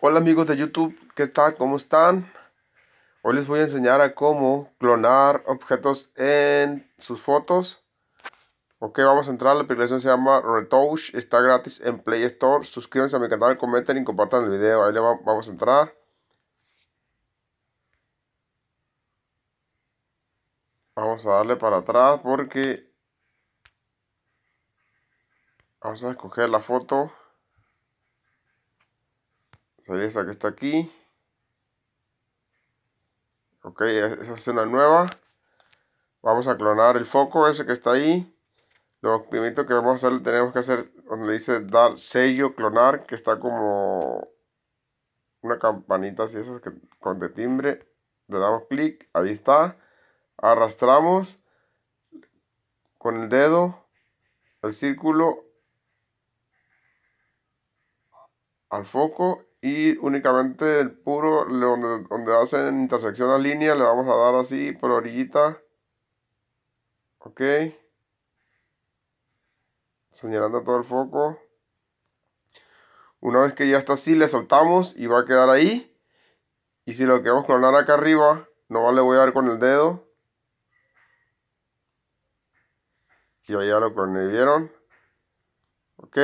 Hola amigos de YouTube, ¿qué tal? ¿Cómo están? Hoy les voy a enseñar a cómo clonar objetos en sus fotos. Ok, vamos a entrar, la aplicación se llama Retouch, está gratis en Play Store. Suscríbanse a mi canal, comenten y compartan el video, ahí le vamos a entrar. Vamos a darle para atrás porque... Vamos a escoger la foto sería pues esta que está aquí. Ok, e-, esa es una nueva. Vamos a clonar el foco ese que está ahí. Lo primero que vamos a hacer, tenemos que hacer donde dice dar sello, clonar, que está como una campanita así, esas que, con de timbre. Le damos clic, ahí está. Arrastramos con el dedo el círculo al foco y únicamente el puro donde, hacen intersección a línea le vamos a dar así por orillita ok señalando todo el foco una vez que ya está así le soltamos y va a quedar ahí y si lo queremos clonar acá arriba no le voy a dar con el dedo y ya lo cloné, ¿vieron? ok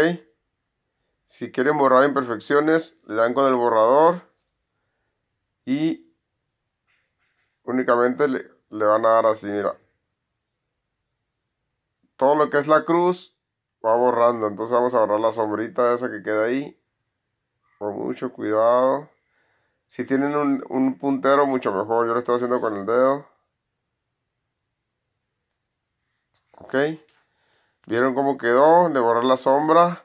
si quieren borrar imperfecciones, le dan con el borrador y únicamente le, van a dar así, mira. Todo lo que es la cruz va borrando, entonces vamos a borrar la sombrita esa que queda ahí. Con mucho cuidado. Si tienen un, un puntero, mucho mejor. Yo lo estoy haciendo con el dedo. Ok. ¿Vieron cómo quedó? Le borré la sombra.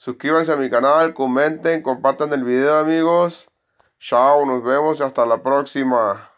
Suscríbanse a mi canal, comenten, compartan el video amigos. Chao, nos vemos y hasta la próxima.